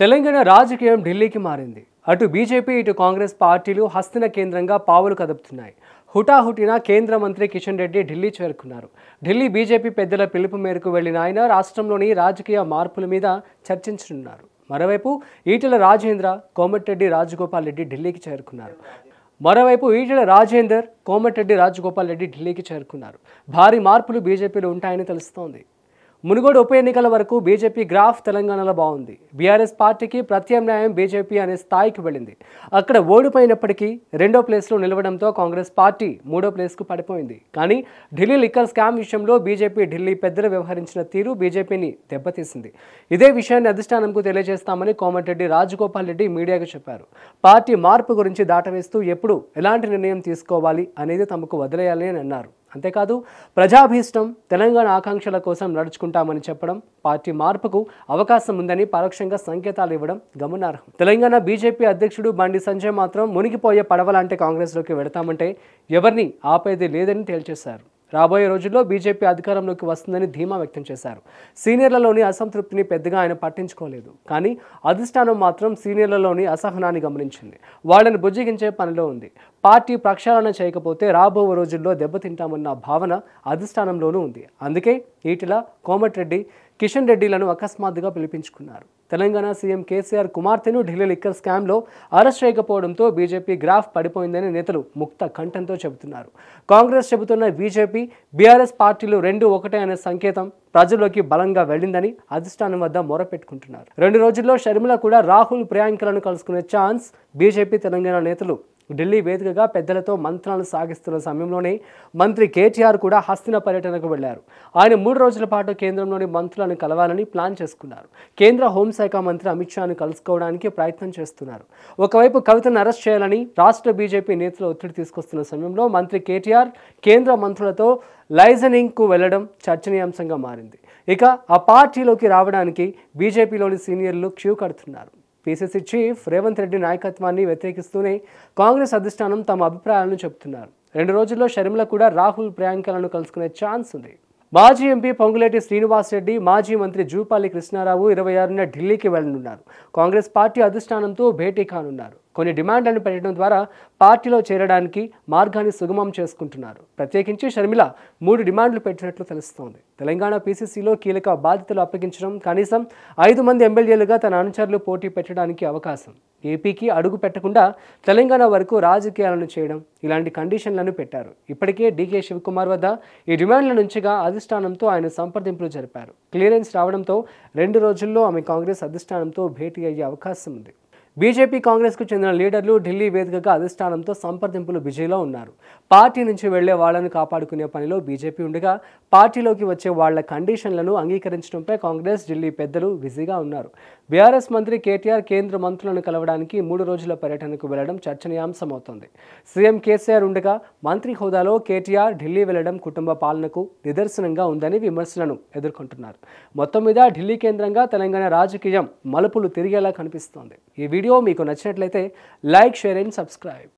తెలంగాణ రాజకీయం ఢిల్లీకి మారింది అటు బీజేపీ ఇటు కాంగ్రెస్ పార్టీలు హస్తిన కేంద్రంగా పావులు కదుపుతున్నాయి హుటాహుటిన కేంద్ర మంత్రి కిషన్ రెడ్డి ఢిల్లీ చేరుకున్నారు ఢిల్లీ బీజేపీ పెద్దల పిలుపు మేరకు వెళ్లిన ఆయన రాష్ట్రంలోని రాజకీయ మార్పుల మీద చర్చించనున్నారు మరోవైపు ఈటల రాజేంద్ర కోమటిరెడ్డి రాజగోపాల్ రెడ్డి ఢిల్లీకి చేరుకున్నారు మరోవైపు ఈటల రాజేందర్ కోమటిరెడ్డి రాజగోపాల్ రెడ్డి ఢిల్లీకి చేరుకున్నారు భారీ మార్పులు బీజేపీలో ఉంటాయని తెలుస్తోంది మునుగోడు ఉప ఎన్నికల వరకు బీజేపీ గ్రాఫ్ తెలంగాణలో బాగుంది బీఆర్ఎస్ పార్టీకి ప్రత్యామ్నాయం బీజేపీ అనే స్థాయికి వెళ్ళింది అక్కడ ఓడిపోయినప్పటికీ రెండో ప్లేస్లో నిలవడంతో కాంగ్రెస్ పార్టీ మూడో ప్లేస్కు పడిపోయింది కానీ ఢిల్లీ లిక్కర్ స్కామ్ విషయంలో బీజేపీ ఢిల్లీ పెద్దలు వ్యవహరించిన తీరు బీజేపీని దెబ్బతీసింది ఇదే విషయాన్ని అధిష్టానంకు తెలియజేస్తామని కోమటిరెడ్డి రాజగోపాల్ రెడ్డి మీడియాకు చెప్పారు పార్టీ మార్పు గురించి దాటవేస్తూ ఎప్పుడు ఎలాంటి నిర్ణయం తీసుకోవాలి అనేది తమకు వదిలేయాలి అన్నారు అంతేకాదు ప్రజాభీష్టం తెలంగాణ ఆకాంక్షల కోసం నడుచుకుంటామని చెప్పడం పార్టీ మార్పుకు అవకాశం ఉందని పరోక్షంగా సంకేతాలు ఇవ్వడం గమనార్హం తెలంగాణ బీజేపీ అధ్యక్షుడు బండి సంజయ్ మాత్రం మునిగిపోయే పడవలాంటి కాంగ్రెస్లోకి వెడతామంటే ఎవరిని ఆపేది లేదని తేల్చేశారు రాబోయే రోజుల్లో బీజేపీ అధికారంలోకి వస్తుందని ధీమా వ్యక్తం చేశారు సీనియర్లలోని అసంతృప్తిని పెద్దగా ఆయన పట్టించుకోలేదు కానీ అధిష్టానం మాత్రం సీనియర్లలోని అసహనాన్ని గమనించింది వాళ్ళని బుజ్జిగించే పనిలో ఉంది పార్టీ ప్రక్షాళన చేయకపోతే రాబో రోజుల్లో దెబ్బతింటామన్న భావన అధిష్టానంలోనూ ఉంది అందుకే ఈటిల కోమటిరెడ్డి కిషన్ రెడ్డిలను అకస్మాత్తుగా పిలిపించుకున్నారు తెలంగాణ సీఎం కేసీఆర్ కుమార్తెను ఢిల్లీ లిక్కర్ స్కామ్లో అరెస్ట్ చేయకపోవడంతో బీజేపీ గ్రాఫ్ పడిపోయిందని నేతలు ముక్త కంఠంతో చెబుతున్నారు కాంగ్రెస్ చెబుతున్న బీజేపీ బీఆర్ఎస్ పార్టీలు రెండు ఒకటే అనే సంకేతం ప్రజల్లోకి బలంగా వెళ్ళిందని అధిష్టానం వద్ద మొరపెట్టుకుంటున్నారు రెండు రోజుల్లో షర్మిల కూడా రాహుల్ ప్రియాంకలను కలుసుకునే ఛాన్స్ బీజేపీ తెలంగాణ నేతలు ఢిల్లీ వేదికగా పెద్దలతో మంత్రాలు సాగిస్తున్న సమయంలోనే మంత్రి కేటీఆర్ కూడా హస్తిన పర్యటనకు వెళ్లారు ఆయన మూడు రోజుల పాటు కేంద్రంలోని మంత్రులను కలవాలని ప్లాన్ చేసుకున్నారు కేంద్ర హోంశాఖ మంత్రి అమిత్ షాను కలుసుకోవడానికి ప్రయత్నం చేస్తున్నారు ఒకవైపు కవితను అరెస్ట్ చేయాలని రాష్ట్ర బీజేపీ నేతలు ఒత్తిడి తీసుకొస్తున్న సమయంలో మంత్రి కేటీఆర్ కేంద్ర మంత్రులతో లైజనింగ్కు వెళ్లడం చర్చనీయాంశంగా మారింది ఇక ఆ పార్టీలోకి రావడానికి బీజేపీలోని సీనియర్లు క్యూ కడుతున్నారు పీసీసీ చీఫ్ రేవంత్ రెడ్డి నాయకత్వాన్ని వ్యతిరేకిస్తూనే కాంగ్రెస్ అధిష్టానం తమ అభిప్రాయాలను చెబుతున్నారు రెండు రోజుల్లో షర్మిల కూడా రాహుల్ ప్రియాంకలను కలుసుకునే ఛాన్స్ ఉంది మాజీ ఎంపీ పొంగులేటి శ్రీనివాస్ రెడ్డి మాజీ మంత్రి జూపాలి కృష్ణారావు ఇరవై ఆరున ఢిల్లీకి వెళ్లనున్నారు కాంగ్రెస్ పార్టీ అధిష్టానంతో భేటీ కానున్నారు కొన్ని డిమాండ్లను పెట్టడం ద్వారా పార్టీలో చేరడానికి మార్గాన్ని సుగమం చేసుకుంటున్నారు ప్రత్యేకించి షర్మిల మూడు డిమాండ్లు పెట్టినట్లు తెలుస్తోంది తెలంగాణ పీసీసీలో కీలక బాధ్యతలు అప్పగించడం కనీసం ఐదు మంది ఎమ్మెల్యేలుగా తన అనుచరులు పోటీ పెట్టడానికి అవకాశం ఏపీకి అడుగు పెట్టకుండా తెలంగాణ వరకు రాజకీయాలను చేయడం ఇలాంటి కండిషన్లను పెట్టారు ఇప్పటికే డీకే శివకుమార్ వద్ద ఈ డిమాండ్ల నుంచిగా అధిష్టానంతో ఆయన సంప్రదింపులు జరిపారు క్లియరెన్స్ రావడంతో రెండు రోజుల్లో ఆమె కాంగ్రెస్ అధిష్టానంతో భేటీ అయ్యే అవకాశం ఉంది బీజేపీ కాంగ్రెస్కు చెందిన లీడర్లు ఢిల్లీ వేదికగా అధిష్టానంతో సంప్రదింపులు బిజీలో ఉన్నారు పార్టీ నుంచి వెళ్లే వాళ్లను కాపాడుకునే పనిలో బీజేపీ ఉండగా పార్టీలోకి వచ్చే వాళ్ల కండిషన్లను అంగీకరించడంపై కాంగ్రెస్ ఢిల్లీ పెద్దలు బిజీగా ఉన్నారు బీఆర్ఎస్ మంత్రి కేటీఆర్ కేంద్ర మంత్రులను కలవడానికి మూడు రోజుల పర్యటనకు వెళ్లడం చర్చనీయాంశమవుతోంది సీఎం కేసీఆర్ ఉండగా మంత్రి హోదాలో కేటీఆర్ ఢిల్లీ వెళ్లడం కుటుంబ పాలనకు నిదర్శనంగా ఉందని విమర్శలను ఎదుర్కొంటున్నారు మొత్తం మీద ఢిల్లీ కేంద్రంగా తెలంగాణ రాజకీయం మలుపులు తిరిగేలా కనిపిస్తోంది ఈ వీడియో वीडियो नचते लाइक् षेर अं सब्सक्रैब